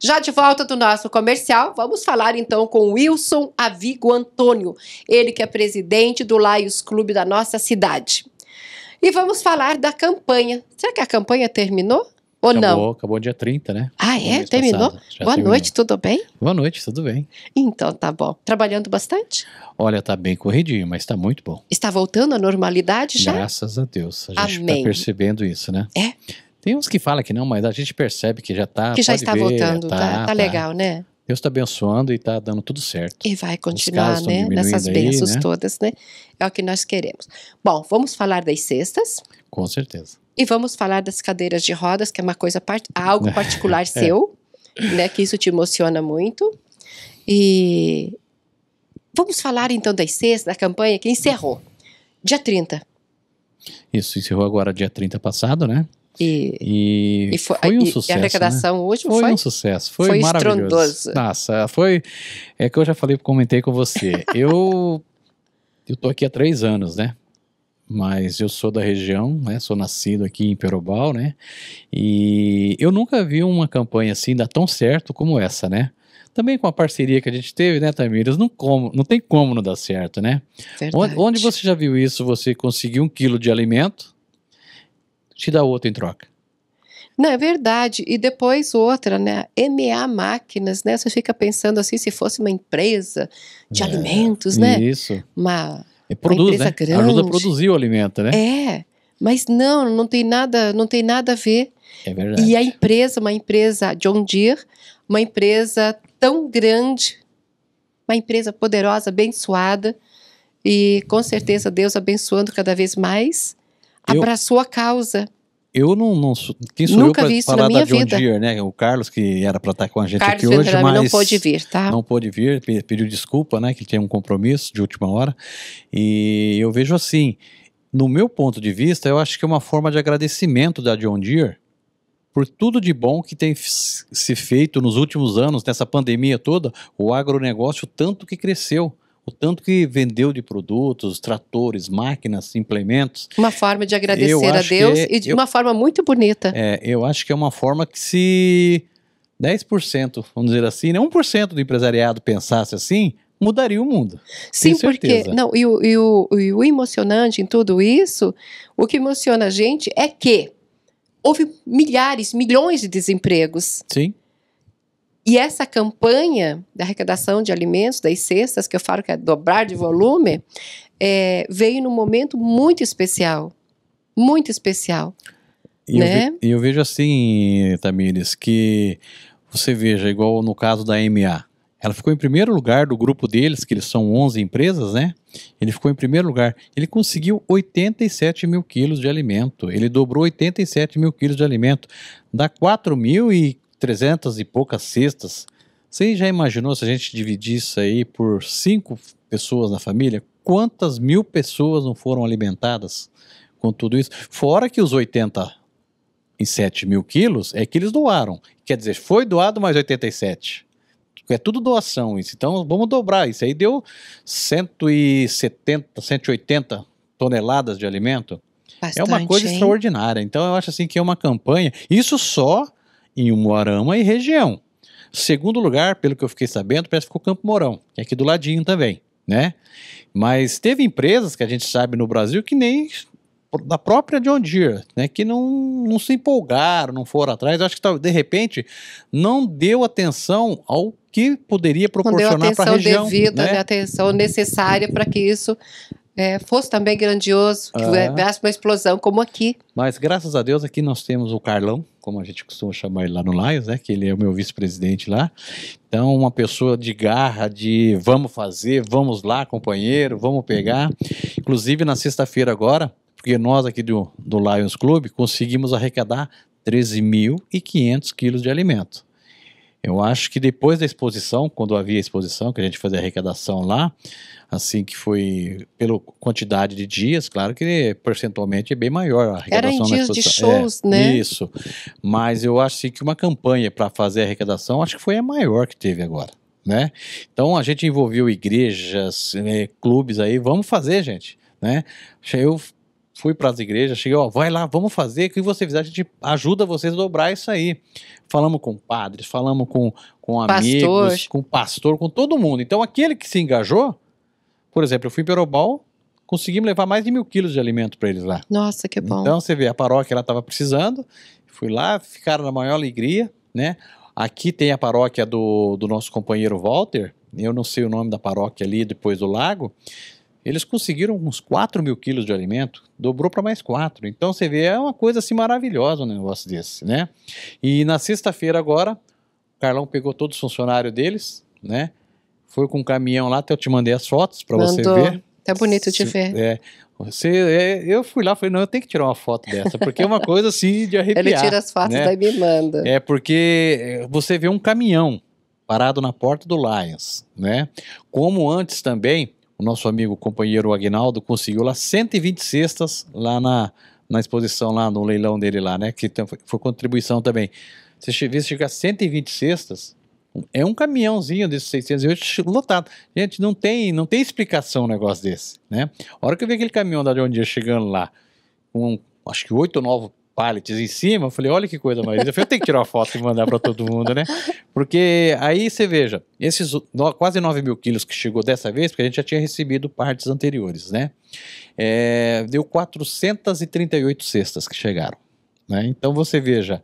Já de volta do nosso comercial, vamos falar então com Wilson Avigo Antônio, ele que é presidente do Laios Clube da nossa cidade. E vamos falar da campanha. Será que a campanha terminou? Ou acabou, não? Acabou dia 30, né? Ah, é? Terminou? Boa terminou. noite, tudo bem? Boa noite, tudo bem. Então, tá bom. Trabalhando bastante? Olha, tá bem corridinho, mas tá muito bom. Está voltando à normalidade já? Graças a Deus. A gente tá Amém. tá percebendo isso, né? É. Tem uns que falam que não, mas a gente percebe que já está. Que já está ver, voltando, tá, tá, tá, tá. legal, né? Deus está abençoando e está dando tudo certo. E vai continuar, né? Nessas bênçãos aí, né? todas, né? É o que nós queremos. Bom, vamos falar das cestas. Com certeza. E vamos falar das cadeiras de rodas, que é uma coisa, part... algo é. particular é. seu, né? Que isso te emociona muito. E vamos falar então das cestas, da campanha que encerrou. Dia 30. Isso, encerrou agora dia 30 passado, né? E, e, e foi, foi, um e, sucesso. E a né? arrecadação né? hoje foi, foi um sucesso. Foi, foi maravilhoso. Estrondoso. Nossa, foi. É que eu já falei, comentei com você. eu, eu tô aqui há três anos, né? Mas eu sou da região, né? Sou nascido aqui em Perobal, né? E eu nunca vi uma campanha assim dar tão certo como essa, né? também com a parceria que a gente teve, né, Tamires? Não, como, não tem como não dar certo, né? Onde, onde, você já viu isso? Você conseguiu um quilo de alimento, te dá outro em troca. Não, é verdade. E depois outra, né? MA Máquinas, né? Você fica pensando assim, se fosse uma empresa de é, alimentos, né? Isso. Uma, e é, produz, uma empresa né? grande. Ajuda a produzir o alimento, né? É. Mas não, não tem nada, não tem nada a ver. É verdade. E a empresa, uma empresa John Deere, uma empresa tão grande, uma empresa poderosa, abençoada, e com certeza Deus abençoando cada vez mais abraçou eu, a causa. Eu não, não quem sou Nunca eu isso falar da John vida. Deere, né? O Carlos que era para estar com a gente Carlos aqui hoje, mas não pôde vir, tá? Não pôde vir, pediu desculpa, né? Que tinha um compromisso de última hora. E eu vejo assim, no meu ponto de vista, eu acho que é uma forma de agradecimento da John Deere por tudo de bom que tem se feito nos últimos anos, nessa pandemia toda, o agronegócio tanto que cresceu o tanto que vendeu de produtos, tratores, máquinas, implementos. Uma forma de agradecer a Deus é, e de eu, uma forma muito bonita. É, eu acho que é uma forma que se 10%, vamos dizer assim, né, 1% do empresariado pensasse assim, mudaria o mundo. Sim, porque não, e o, e, o, e o emocionante em tudo isso, o que emociona a gente é que houve milhares, milhões de desempregos. Sim. E essa campanha da arrecadação de alimentos, das cestas, que eu falo que é dobrar de volume, é, veio num momento muito especial. Muito especial. E né? eu, ve eu vejo assim, Tamires, que você veja, igual no caso da MA, ela ficou em primeiro lugar do grupo deles, que eles são 11 empresas, né? Ele ficou em primeiro lugar. Ele conseguiu 87 mil quilos de alimento. Ele dobrou 87 mil quilos de alimento. Dá 4 mil e 300 e poucas cestas. Você já imaginou se a gente dividir isso aí por cinco pessoas na família? Quantas mil pessoas não foram alimentadas com tudo isso? Fora que os 80 em 7 mil quilos é que eles doaram. Quer dizer, foi doado mais 87. É tudo doação isso. Então vamos dobrar. Isso aí deu 170, 180 toneladas de alimento. Bastante, é uma coisa hein? extraordinária. Então eu acho assim que é uma campanha. Isso só em Umuarama e região. Segundo lugar, pelo que eu fiquei sabendo, parece que ficou Campo Mourão, que é aqui do ladinho também, né? Mas teve empresas que a gente sabe no Brasil que nem da própria John Deere, né, que não, não se empolgaram, não foram atrás. acho que de repente não deu atenção ao que poderia proporcionar para a região. Não deu atenção devida, né? né? atenção necessária para que isso é, fosse também grandioso, que é. uma explosão como aqui. Mas graças a Deus aqui nós temos o Carlão, como a gente costuma chamar ele lá no Lions, né? Que ele é o meu vice-presidente lá. Então, uma pessoa de garra, de vamos fazer, vamos lá, companheiro, vamos pegar. Inclusive, na sexta-feira agora, porque nós aqui do, do Lions Club conseguimos arrecadar 13.500 quilos de alimento. Eu acho que depois da exposição, quando havia exposição, que a gente fazia arrecadação lá, assim que foi pela quantidade de dias, claro que percentualmente é bem maior a arrecadação. Era em dias de shows, é, né? Isso. Mas eu acho assim, que uma campanha para fazer arrecadação, acho que foi a maior que teve agora. Né? Então a gente envolveu igrejas, né, clubes aí, vamos fazer, gente. Né? Eu fui para as igrejas, cheguei, ó, vai lá, vamos fazer, o que você fizer, a gente ajuda vocês a dobrar isso aí. Falamos com padres, falamos com, com amigos, com pastor, com todo mundo. Então, aquele que se engajou, por exemplo, eu fui em Perobal, conseguimos levar mais de mil quilos de alimento para eles lá. Nossa, que bom. Então, você vê, a paróquia ela estava precisando, fui lá, ficaram na maior alegria, né? Aqui tem a paróquia do, do nosso companheiro Walter, eu não sei o nome da paróquia ali depois do lago, eles conseguiram uns 4 mil quilos de alimento, dobrou para mais 4. Então você vê, é uma coisa assim maravilhosa um negócio desse, né? E na sexta-feira agora, o Carlão pegou todos os funcionários deles, né? Foi com um caminhão lá, até eu te mandei as fotos para você ver. Tá bonito de ver. É, você, é, eu fui lá, falei, não, eu tenho que tirar uma foto dessa, porque é uma coisa assim de arrepiar. Ele tira as fotos, né? daí me manda. É porque eh, você vê um caminhão parado na porta do Lions, né? Como antes também, o nosso amigo companheiro Agnaldo conseguiu lá 120 cestas lá na, na exposição, lá no leilão dele lá, né? Que foi contribuição também. Se chegar a 120 cestas, é um caminhãozinho desses 608 lotado. Gente, não tem, não tem explicação um negócio desse, né? A hora que eu vi aquele caminhão da John chegando lá, com acho que oito ou nove pallets em cima. Eu falei, olha que coisa mais. Eu falei, eu tenho que tirar uma foto e mandar para todo mundo, né? Porque aí você veja, esses no, quase 9 mil quilos que chegou dessa vez, porque a gente já tinha recebido partes anteriores, né? É, deu 438 cestas que chegaram. Né? Então você veja,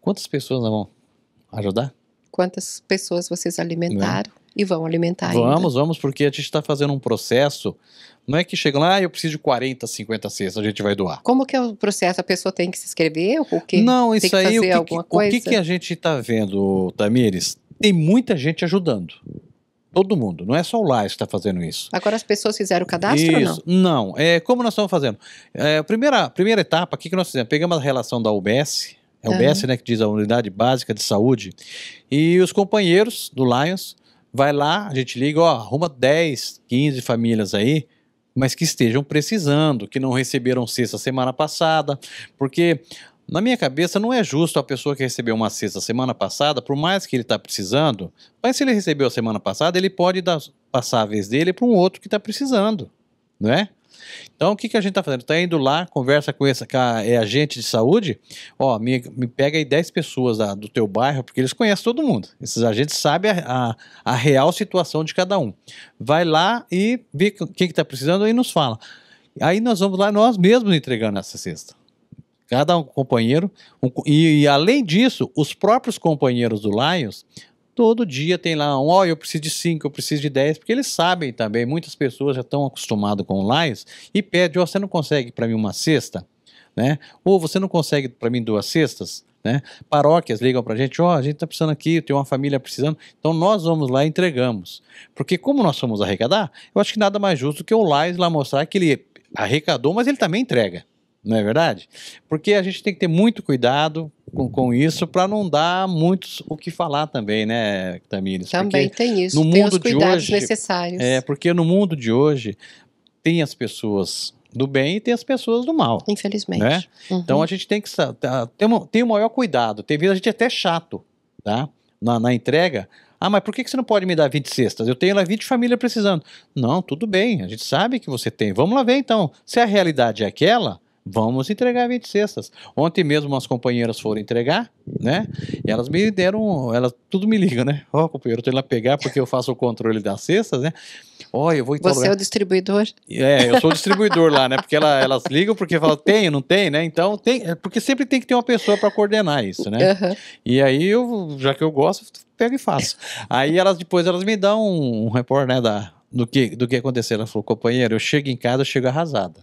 quantas pessoas vão ajudar? Quantas pessoas vocês alimentaram? e vão alimentar Vamos, ainda. vamos, porque a gente está fazendo um processo. Não é que chega lá, ah, eu preciso de 40, 50 cestas, a gente vai doar. Como que é o processo? A pessoa tem que se inscrever? O que, Não, isso aí, o, que, alguma coisa? o que, que a gente está vendo, Tamires? Tem muita gente ajudando. Todo mundo, não é só o Lais que está fazendo isso. Agora as pessoas fizeram o cadastro isso. ou não? Não, é, como nós estamos fazendo? É, a primeira, primeira etapa, o que, que nós fizemos? Pegamos a relação da UBS, é o uhum. né, que diz a Unidade Básica de Saúde, e os companheiros do Lions vai lá, a gente liga, ó, arruma 10, 15 famílias aí, mas que estejam precisando, que não receberam cesta semana passada, porque na minha cabeça não é justo a pessoa que recebeu uma cesta semana passada, por mais que ele está precisando, mas se ele recebeu a semana passada, ele pode dar, passar a vez dele para um outro que está precisando, não é? Então, o que, que a gente está fazendo? Está indo lá, conversa com essa com a, é, agente de saúde, ó, me, me pega aí 10 pessoas da, do teu bairro, porque eles conhecem todo mundo. Esses agentes sabem a, a, a real situação de cada um. Vai lá e vê o que está precisando e nos fala. Aí nós vamos lá, nós mesmos entregando essa cesta cada um companheiro. Um, e, e, além disso, os próprios companheiros do Lions Todo dia tem lá um, ó, oh, eu preciso de 5, eu preciso de 10, porque eles sabem também, muitas pessoas já estão acostumadas com o Lais e pedem, ó, oh, você não consegue para mim uma cesta? Né? Ou você não consegue para mim duas cestas? Né? Paróquias ligam para a gente, ó, oh, a gente está precisando aqui, tem uma família precisando, então nós vamos lá e entregamos. Porque como nós fomos arrecadar, eu acho que nada mais justo do que o Lais lá mostrar que ele arrecadou, mas ele também entrega não é verdade? Porque a gente tem que ter muito cuidado com, com isso para não dar muitos o que falar também, né, Tamires? Também porque tem isso. No tem mundo de hoje, necessários. É, porque no mundo de hoje tem as pessoas do bem e tem as pessoas do mal. Infelizmente. Né? Então, uhum. Então a gente tem que tá, ter, ter o maior cuidado. Tem vezes a gente é até chato, tá? Na, na entrega. Ah, mas por que, que você não pode me dar 20 cestas? Eu tenho lá 20 famílias precisando. Não, tudo bem, a gente sabe que você tem. Vamos lá ver então. Se a realidade é aquela, Vamos entregar 20 cestas. Ontem mesmo umas companheiras foram entregar, né? E elas me deram, elas tudo me ligam, né? Ó, oh, companheiro, eu tô indo lá pegar porque eu faço o controle das cestas, né? Ó, oh, eu vou Você lugar. é o distribuidor? É, eu sou o distribuidor lá, né? Porque ela, elas ligam porque falam, tem, não tem, né? Então tem, é, porque sempre tem que ter uma pessoa para coordenar isso, né? Uhum. E aí eu, já que eu gosto, pego e faço. Aí elas depois elas me dão um, um report, né, da do que do que aconteceu. Ela falou, companheiro, eu chego em casa, eu chego arrasada.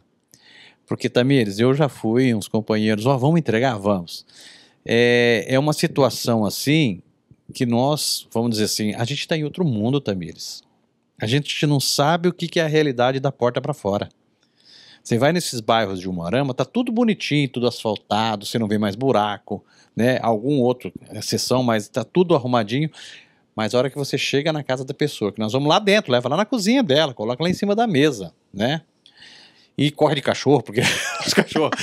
Porque, Tamires, eu já fui, uns companheiros, ó, oh, vamos entregar? Vamos. É, é uma situação assim que nós, vamos dizer assim, a gente está em outro mundo, Tamires. A gente não sabe o que, que é a realidade da porta para fora. Você vai nesses bairros de Umarama, tá tudo bonitinho, tudo asfaltado, você não vê mais buraco, né? Algum outro exceção, é mas tá tudo arrumadinho. Mas a hora que você chega na casa da pessoa, que nós vamos lá dentro, leva lá na cozinha dela, coloca lá em cima da mesa, né? e corre de cachorro, porque os cachorros,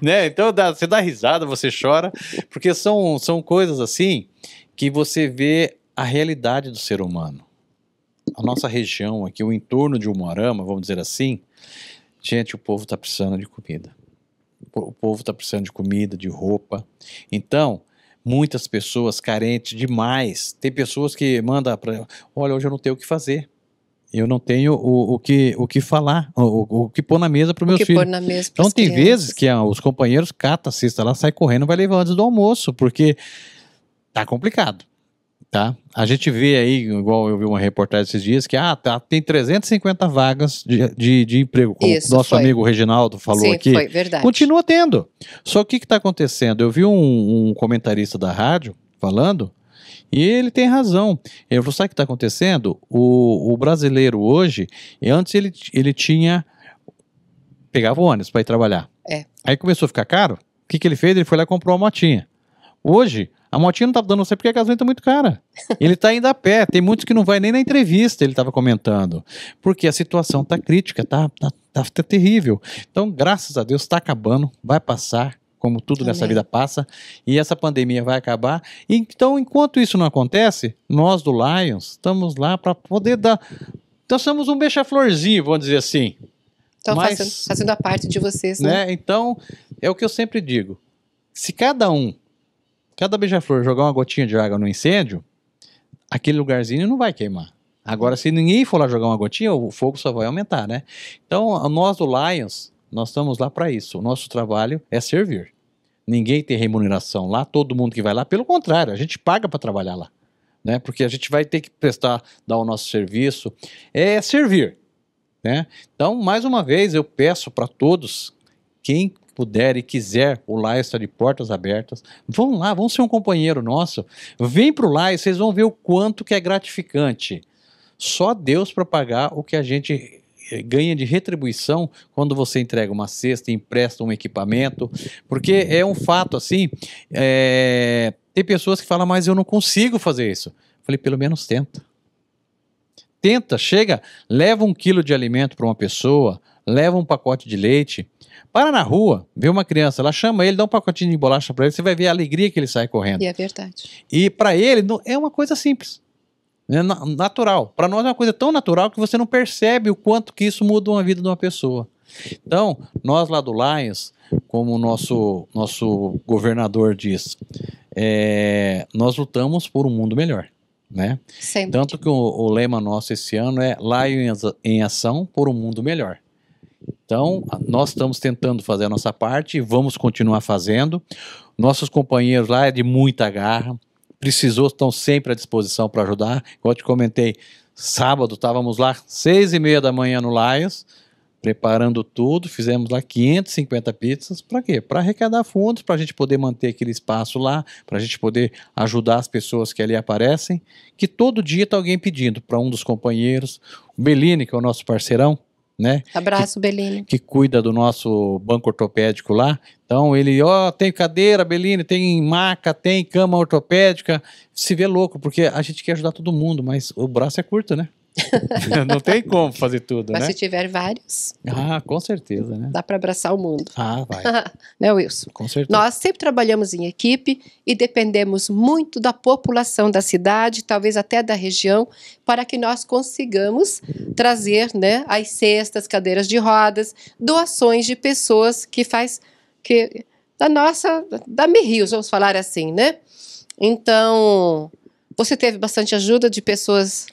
né? Então dá, você dá risada, você chora, porque são, são coisas assim que você vê a realidade do ser humano. A nossa região aqui, o entorno de Umuarama, vamos dizer assim, gente, o povo está precisando de comida. O povo está precisando de comida, de roupa. Então, muitas pessoas carentes demais. Tem pessoas que mandam para, olha, hoje eu não tenho o que fazer eu não tenho o, o, que, o que falar, o, o que pôr na mesa para os meus filhos. Pôr na mesa então tem crianças. vezes que ah, os companheiros catam a cesta lá, sai correndo, vai levar antes do almoço, porque tá complicado. Tá? A gente vê aí, igual eu vi uma reportagem esses dias, que ah, tá, tem 350 vagas de, de, de emprego, como Isso, nosso foi. amigo Reginaldo falou Sim, aqui. Foi, verdade. Continua tendo. Só que o que está acontecendo? Eu vi um, um comentarista da rádio falando e ele tem razão. Ele falou: sabe o que está acontecendo? O, o brasileiro hoje, antes ele, ele tinha. pegava o ônibus para ir trabalhar. É. Aí começou a ficar caro. O que, que ele fez? Ele foi lá e comprou uma motinha. Hoje, a motinha não tá dando certo porque a gasolina tá muito cara. Ele tá indo a pé. Tem muitos que não vai nem na entrevista, ele tava comentando. Porque a situação tá crítica, tá, tá, tá, tá terrível. Então, graças a Deus, tá acabando, vai passar como tudo nessa vida passa, e essa pandemia vai acabar. Então, enquanto isso não acontece, nós do Lions estamos lá para poder dar. Nós somos um beija-florzinho, vamos dizer assim. Estão fazendo, fazendo, a parte de vocês, né? né? Então, é o que eu sempre digo. Se cada um, cada beija-flor jogar uma gotinha de água no incêndio, aquele lugarzinho não vai queimar. Agora, se ninguém for lá jogar uma gotinha, o fogo só vai aumentar, né? Então, nós do Lions, nós estamos lá para isso. O nosso trabalho é servir. Ninguém tem remuneração lá, todo mundo que vai lá. Pelo contrário, a gente paga para trabalhar lá. Né? Porque a gente vai ter que prestar, dar o nosso serviço. É servir. Né? Então, mais uma vez, eu peço para todos, quem puder e quiser, o lá está de portas abertas. Vão lá, vão ser um companheiro nosso. Vem para o e vocês vão ver o quanto que é gratificante. Só Deus para pagar o que a gente eh, ganha de retribuição quando você entrega uma cesta, empresta um equipamento, porque é um fato assim. É, tem pessoas que falam, mas eu não consigo fazer isso. Eu falei, pelo menos tenta. Tenta, chega, leva um quilo de alimento para uma pessoa, leva um pacote de leite, para na rua, vê uma criança, ela chama ele, dá um pacotinho de bolacha para ele, você vai ver a alegria que ele sai correndo. E é verdade. E para ele, é uma coisa simples. Né? Natural. Para nós é uma coisa tão natural que você não percebe o quanto que isso muda uma vida de uma pessoa. Então, nós lá do Lions, como o nosso, nosso governador diz, é, nós lutamos por um mundo melhor. Né? Sempre. Tanto que o, o, lema nosso esse ano é Lions em ação por um mundo melhor. Então, nós estamos tentando fazer a nossa parte, e vamos continuar fazendo. Nossos companheiros lá é de muita garra, precisou, estão sempre à disposição para ajudar. Como eu te comentei, sábado estávamos lá seis e meia da manhã no Lions, preparando tudo, fizemos lá 550 pizzas, para quê? Para arrecadar fundos, para a gente poder manter aquele espaço lá, para a gente poder ajudar as pessoas que ali aparecem, que todo dia está alguém pedindo para um dos companheiros, o Bellini, que é o nosso parceirão, né? Abraço, que, Beline. Que cuida do nosso banco ortopédico lá. Então ele, ó, oh, tem cadeira, Beline, tem maca, tem cama ortopédica. Se vê louco, porque a gente quer ajudar todo mundo, mas o braço é curto, né? não tem como fazer tudo, Mas né? Mas se tiver vários. Ah, com certeza, né? Dá para abraçar o mundo. Ah, vai. né, Wilson? Com certeza. Nós sempre trabalhamos em equipe e dependemos muito da população da cidade, talvez até da região, para que nós consigamos trazer, né, as cestas, cadeiras de rodas, doações de pessoas que faz que da nossa, da Rios, vamos falar assim, né? Então, você teve bastante ajuda de pessoas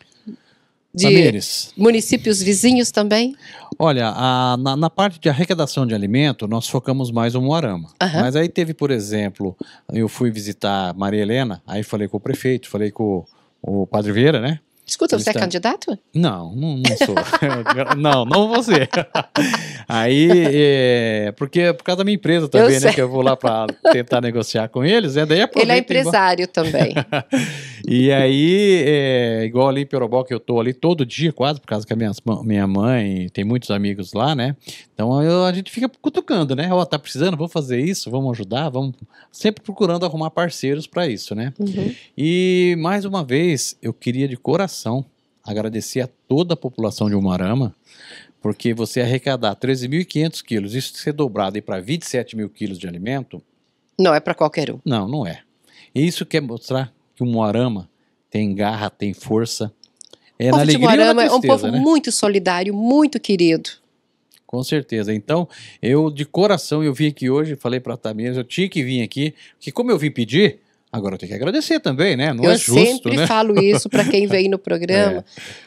de Tamires. municípios vizinhos também? Olha, a, na, na, parte de arrecadação de alimento, nós focamos mais o Moarama. Uhum. Mas aí teve, por exemplo, eu fui visitar Maria Helena, aí falei com o prefeito, falei com o, o Padre Vieira, né? Escuta, você estão... é candidato? Não, não, não sou. não, não vou ser. Aí, é, porque é por causa da minha empresa também, eu né? Sei. Que eu vou lá para tentar negociar com eles, né? Daí Ele é empresário igual... também. e aí, é, igual ali em Perobó, que eu tô ali todo dia quase, por causa que a minha, minha mãe tem muitos amigos lá, né? Então eu, a gente fica cutucando, né? Ó, oh, tá precisando, vou fazer isso, vamos ajudar, vamos... Sempre procurando arrumar parceiros para isso, né? Uhum. E mais uma vez, eu queria de coração população, agradecer a toda a população de Umarama, porque você arrecadar 13.500 quilos, isso ser dobrado e para 27 mil quilos de alimento. Não é para qualquer um. Não, não é. E isso quer mostrar que o Moarama tem garra, tem força. É o na alegria de Moarama tristeza, é um povo né? muito solidário, muito querido. Com certeza. Então, eu de coração eu vim aqui hoje, falei para a eu tinha que vir aqui, que como eu vim pedir, Agora eu tenho que agradecer também, né? Não eu é justo. Eu sempre né? falo isso para quem vem no programa.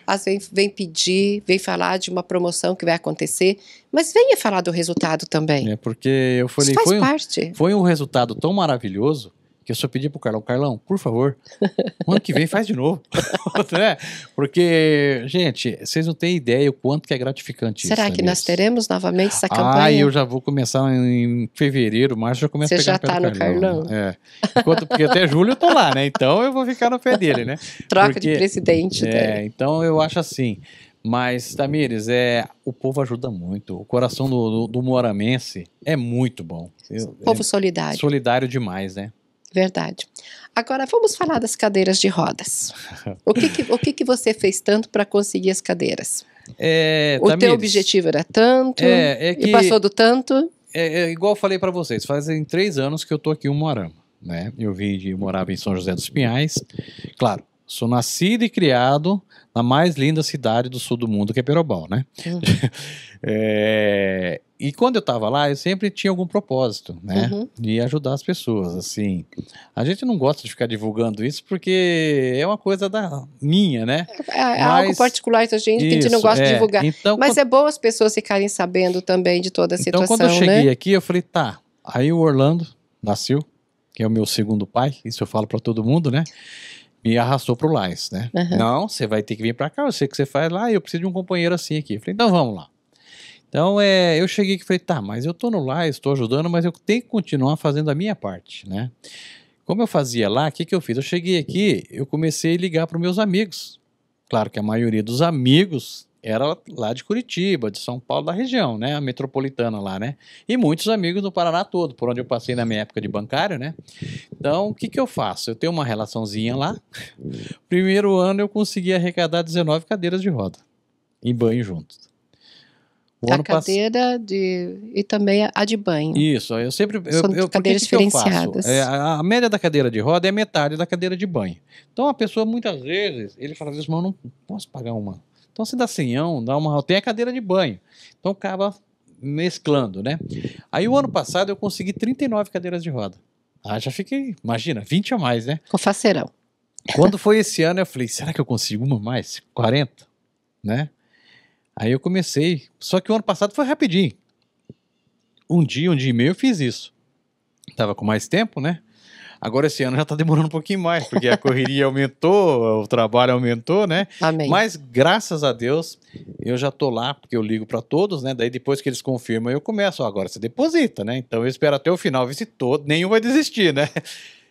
É. Às vezes vem pedir, vem falar de uma promoção que vai acontecer, mas venha falar do resultado também. É porque eu falei, isso faz foi, parte. Um, foi um resultado tão maravilhoso que eu só pedi pro Carlão, Carlão, por favor, ano que vem faz de novo. né? Porque, gente, vocês não têm ideia o quanto que é gratificante Será isso. Será que nós né? teremos novamente essa campanha? Ah, eu já vou começar em fevereiro, março, já começo Você a pegar já tá no Carlão. Né? Carlão. É. Enquanto, porque até julho eu tô lá, né? Então eu vou ficar no pé dele, né? Troca porque, de presidente. Né? É, dele. então eu acho assim. Mas, Tamires, é, o povo ajuda muito. O coração do, do, do Moramense é muito bom. povo é, solidário. Solidário demais, né? Verdade. Agora vamos falar das cadeiras de rodas. O que, que o que, que você fez tanto para conseguir as cadeiras? É, o Tamires, teu objetivo era tanto é, é que, e passou do tanto? É, é igual eu falei para vocês, fazem três anos que eu tô aqui em Moarama, né? Eu vim de morava em São José dos Pinhais. Claro, sou nascido e criado na mais linda cidade do sul do mundo, que é Perobal, né? Uhum. é, e quando eu estava lá, eu sempre tinha algum propósito, né? Uhum. De ajudar as pessoas, assim. A gente não gosta de ficar divulgando isso porque é uma coisa da minha, né? É, é Mas, algo particular da gente isso, que a gente não gosta é. de divulgar. Então, Mas quando... é bom as pessoas ficarem sabendo também de toda a situação, Então, quando eu cheguei né? aqui, eu falei, tá, aí o Orlando nasceu, que é o meu segundo pai, isso eu falo para todo mundo, né? me arrastou pro Lais, né? Uhum. Não, você vai ter que vir para cá, eu sei o que você faz lá, eu preciso de um companheiro assim aqui. Eu falei, então vamos lá. Então, é, eu cheguei e falei, tá, mas eu tô no Lais, estou ajudando, mas eu tenho que continuar fazendo a minha parte, né? Como eu fazia lá, o que, que eu fiz? Eu cheguei aqui, eu comecei a ligar para meus amigos. Claro que a maioria dos amigos era lá de Curitiba, de São Paulo, da região, né? A metropolitana lá, né? E muitos amigos do Paraná todo, por onde eu passei na minha época de bancário, né? Então, o que, que eu faço? Eu tenho uma relaçãozinha lá. Primeiro ano eu consegui arrecadar 19 cadeiras de roda e banho juntos. O a cadeira pass... de e também a de banho. Isso, eu sempre São eu, eu, cadeiras que diferenciadas. Que eu é, a, a, média da cadeira de roda é metade da cadeira de banho. Então a pessoa muitas vezes ele fala assim, eu não posso pagar uma então você dá senhão, dá uma, tem a cadeira de banho. Então acaba mesclando, né? Aí o ano passado eu consegui 39 cadeiras de roda. Ah, já fiquei, imagina, 20 a mais, né? Com faceirão. Quando foi esse ano eu falei, será que eu consigo uma mais? 40, né? Aí eu comecei, só que o ano passado foi rapidinho. Um dia, um dia e meio eu fiz isso. Tava com mais tempo, né? Agora esse ano já está demorando um pouquinho mais, porque a correria aumentou, o trabalho aumentou, né? Amém. Mas graças a Deus eu já tô lá, porque eu ligo para todos, né? Daí depois que eles confirmam, eu começo. Ó, agora você deposita, né? Então eu espero até o final ver se todo, nenhum vai desistir, né?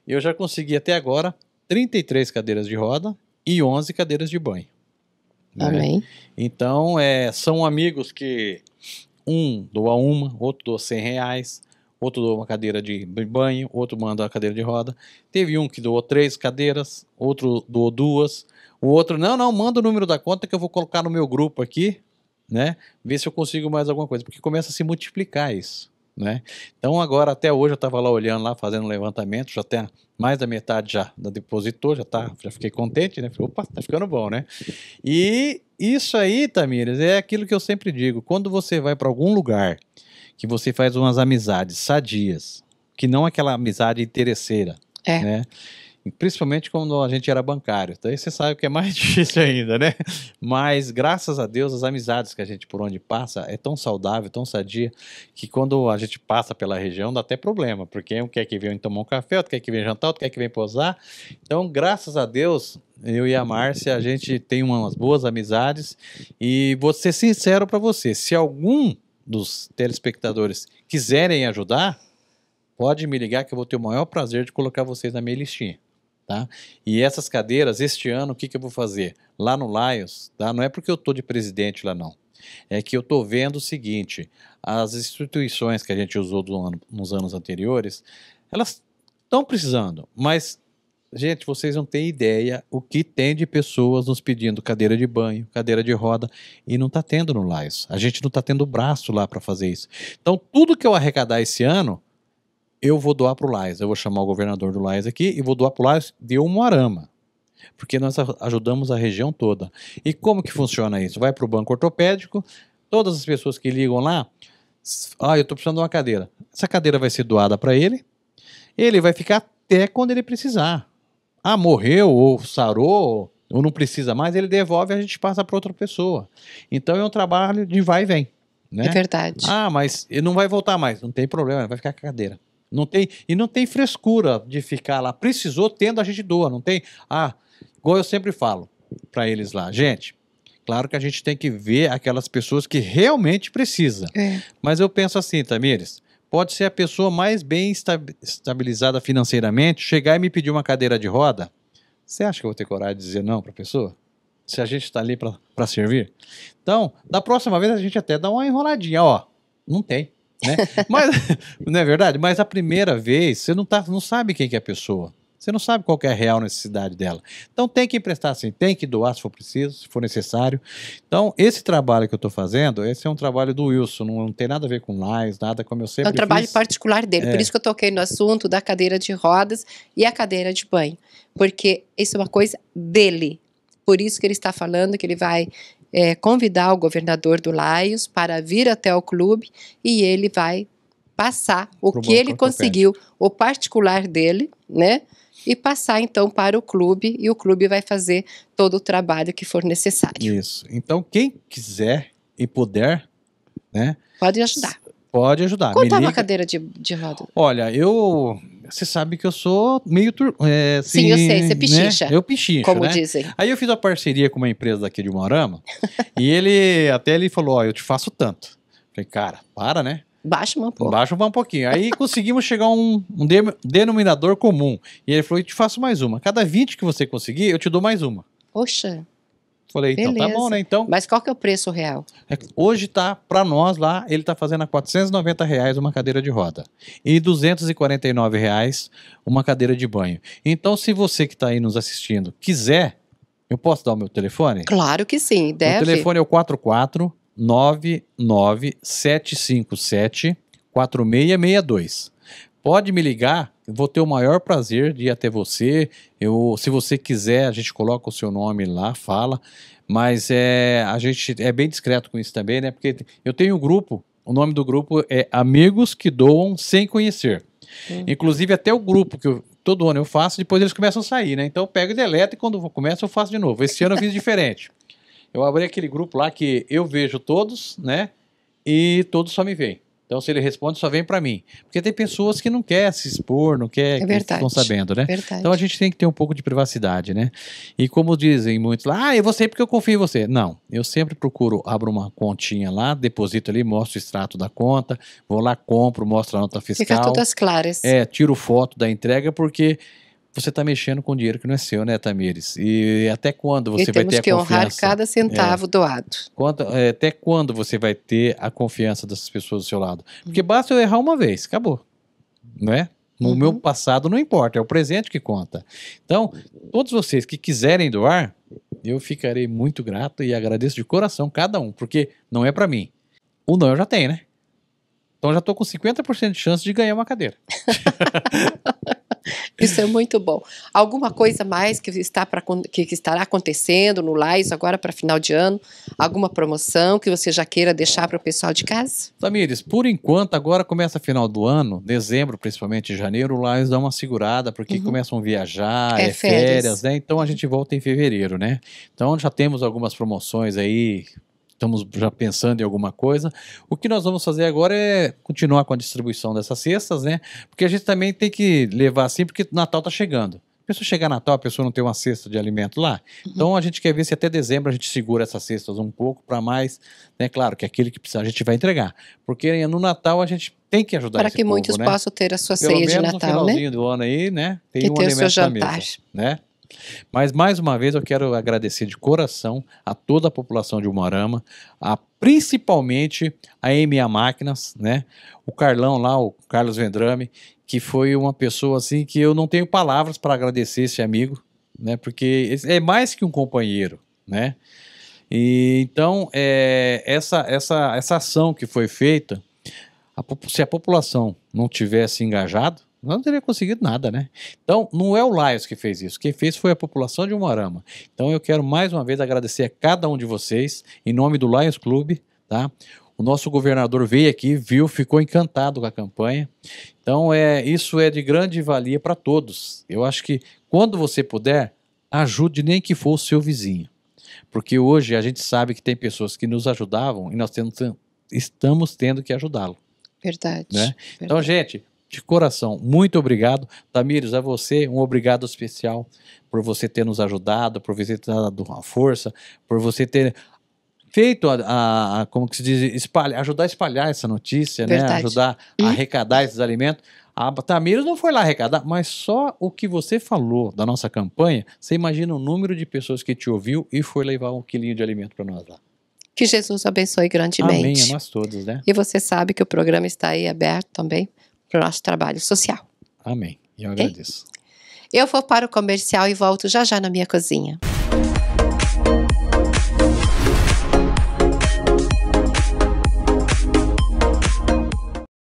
Eu já consegui até agora 33 cadeiras de roda e 11 cadeiras de banho. Né? Amém. Então, é, são amigos que um doa uma, outro doa 100 reais, outro doou uma cadeira de banho, outro manda a cadeira de roda. Teve um que doou três cadeiras, outro doou duas. O outro, não, não, manda o número da conta que eu vou colocar no meu grupo aqui, né? Ver se eu consigo mais alguma coisa, porque começa a se multiplicar isso, né? Então agora, até hoje, eu estava lá olhando, lá fazendo um levantamento, já tem mais da metade já da depositou já, tá, já fiquei contente, né? Falei, opa, tá ficando bom, né? E isso aí, Tamires, é aquilo que eu sempre digo, quando você vai para algum lugar que você faz umas amizades sadias, que não aquela amizade interesseira, é. né? principalmente quando a gente era bancário. então aí você sabe que é mais difícil ainda, né? Mas graças a Deus as amizades que a gente por onde passa é tão saudável, tão sadia, que quando a gente passa pela região dá até problema, porque um quer que venha tomar um café, outro quer que venha jantar, outro quer que venha posar. Então, graças a Deus, eu e a Márcia, a gente tem umas boas amizades e vou ser sincero para você, se algum dos telespectadores quiserem ajudar, pode me ligar que eu vou ter o maior prazer de colocar vocês na minha listinha. Tá? E essas cadeiras, este ano, o que, que eu vou fazer? Lá no Lions, tá? não é porque eu estou de presidente lá, não. É que eu estou vendo o seguinte: as instituições que a gente usou ano, nos anos anteriores, elas estão precisando, mas Gente, vocês não têm ideia o que tem de pessoas nos pedindo cadeira de banho, cadeira de roda, e não está tendo no Lais. A gente não está tendo braço lá para fazer isso. Então, tudo que eu arrecadar esse ano, eu vou doar para o Lais. Eu vou chamar o governador do Lais aqui e vou doar para o Lais de Umuarama. Porque nós ajudamos a região toda. E como que funciona isso? Vai para o banco ortopédico, todas as pessoas que ligam lá, ah, eu estou precisando de uma cadeira. Essa cadeira vai ser doada para ele, ele vai ficar até quando ele precisar ah, morreu ou sarou ou não precisa mais, ele devolve e a gente passa para outra pessoa. Então é um trabalho de vai e vem. Né? É verdade. Ah, mas ele não vai voltar mais. Não tem problema, vai ficar com a cadeira. Não tem, e não tem frescura de ficar lá. Precisou, tendo, a gente doa. Não tem. Ah, igual eu sempre falo para eles lá, gente. Claro que a gente tem que ver aquelas pessoas que realmente precisa. É. Mas eu penso assim, Tamires, pode ser a pessoa mais bem estabilizada financeiramente, chegar e me pedir uma cadeira de roda. Você acha que eu vou ter coragem de dizer não para a pessoa? Se a gente está ali para servir? Então, da próxima vez a gente até dá uma enroladinha, ó. Não tem, né? Mas, não é verdade? Mas a primeira vez você não, tá, não sabe quem que é a pessoa. Você não sabe qual é a real necessidade dela. Então tem que emprestar sim, tem que doar se for preciso, se for necessário. Então, esse trabalho que eu estou fazendo, esse é um trabalho do Wilson, não, não tem nada a ver com mais, nada como eu sempre. É um trabalho fiz. particular dele, é. por isso que eu toquei no assunto da cadeira de rodas e a cadeira de banho. Porque isso é uma coisa dele. Por isso que ele está falando que ele vai é, convidar o governador do Laios para vir até o clube e ele vai passar o Pro que ele conseguiu, o particular dele, né? e passar então para o clube e o clube vai fazer todo o trabalho que for necessário. Isso. Então quem quiser e puder, né? Pode ajudar. Pode ajudar. Quanto é uma cadeira de, de roda? Olha, eu você sabe que eu sou meio tur... É, assim, Sim, eu sei, você né? pichicha. Né? Eu pichicho, Como né? dizem. Aí eu fiz uma parceria com uma empresa daqui de Moarama e ele até ele falou, ó, eu te faço tanto. Falei, cara, para, né? Baixa um pouco. Baixa um pouquinho. Aí conseguimos chegar a um, um de, denominador comum. E ele falou: eu te faço mais uma. Cada 20 que você conseguir, eu te dou mais uma. Poxa. Falei, Beleza. então tá bom, né? Então, Mas qual que é o preço real? É hoje tá, para nós lá, ele tá fazendo a 490 reais uma cadeira de roda. E 249 reais uma cadeira de banho. Então, se você que está aí nos assistindo quiser, eu posso dar o meu telefone? Claro que sim, deve. O telefone é o 44 99757 4662. Pode me ligar, vou ter o maior prazer de ir até você. Eu, se você quiser, a gente coloca o seu nome lá, fala. Mas é, a gente é bem discreto com isso também, né? Porque eu tenho um grupo, o nome do grupo é Amigos que Doam Sem Conhecer. Uhum. Inclusive, até o grupo que eu, todo ano eu faço, depois eles começam a sair, né? Então eu pego e deleto e quando começa eu faço de novo. Esse ano eu fiz diferente. Eu abri aquele grupo lá que eu vejo todos, né? E todos só me veem. Então, se ele responde, só vem para mim. Porque tem pessoas que não quer se expor, não quer é verdade, que estão sabendo, né? Verdade. Então a gente tem que ter um pouco de privacidade, né? E como dizem muitos lá, ah, eu vou sair porque eu confio em você. Não, eu sempre procuro, abro uma continha lá, deposito ali, mostro o extrato da conta, vou lá, compro, mostro a nota fiscal. Fica todas claras. É, tiro foto da entrega, porque você está mexendo com dinheiro que não é seu, né, Tamires? E até quando você e vai ter a confiança? Temos que honrar cada centavo é. doado. é, até quando você vai ter a confiança dessas pessoas do seu lado? Porque uhum. basta eu errar uma vez, acabou, não é? No uhum. meu passado não importa, é o presente que conta. Então, todos vocês que quiserem doar, eu ficarei muito grato e agradeço de coração cada um, porque não é para mim. O não eu já tenho, né? Então já estou com 50% de chance de ganhar uma cadeira. Isso é muito bom. Alguma coisa mais que, está pra, que, que estará acontecendo no Lais agora para final de ano? Alguma promoção que você já queira deixar para o pessoal de casa? Tamires, por enquanto, agora começa final do ano, dezembro, principalmente janeiro, o Lais dá uma segurada, porque uhum. começam a viajar, é, é férias. férias, né? Então a gente volta em fevereiro, né? Então já temos algumas promoções aí estamos já pensando em alguma coisa. O que nós vamos fazer agora é continuar com a distribuição dessas cestas, né? Porque a gente também tem que levar assim, porque Natal está chegando. A pessoa chegar Natal, a pessoa não tem uma cesta de alimento lá. Uhum. Então a gente quer ver se até dezembro a gente segura essas cestas um pouco para mais, né? Claro que é aquele que precisar a gente vai entregar, porque no Natal a gente tem que ajudar para que povo, muitos né? possam ter a sua Pelo ceia de Natal, né? Pelo no finalzinho né? do ano aí, né? Tem que um ter alimento o seu jantar. mesa, né? Mas mais uma vez eu quero agradecer de coração a toda a população de Umarama, a principalmente a MA Máquinas, né? O Carlão lá, o Carlos Vendrame, que foi uma pessoa assim que eu não tenho palavras para agradecer esse amigo, né? Porque é mais que um companheiro, né? E, então é, essa essa essa ação que foi feita, a, se a população não tivesse engajado, não teria conseguido nada, né? Então, não é o Laios que fez isso. Quem fez foi a população de Umarama. Então, eu quero mais uma vez agradecer a cada um de vocês, em nome do Lions Clube, tá? O nosso governador veio aqui, viu, ficou encantado com a campanha. Então, é, isso é de grande valia para todos. Eu acho que quando você puder, ajude nem que for o seu vizinho. Porque hoje a gente sabe que tem pessoas que nos ajudavam e nós temos, estamos tendo que ajudá-lo. Verdade, né? Então, verdade. Então, gente, de coração, muito obrigado. Tamires, a você, um obrigado especial por você ter nos ajudado, por você ter dado uma força, por você ter feito a, a, a como que se diz, espalha, ajudar a espalhar essa notícia, né? Verdade. né? Ajudar a uhum. arrecadar esses alimentos. A Tamires não foi lá arrecadar, mas só o que você falou da nossa campanha, você imagina o número de pessoas que te ouviu e foi levar um quilinho de alimento para nós lá. Que Jesus abençoe grandemente. Amém, a nós todos, né? E você sabe que o programa está aí aberto também para o nosso trabalho social. Amém. E eu agradeço. Eu vou para o comercial e volto já já na minha cozinha.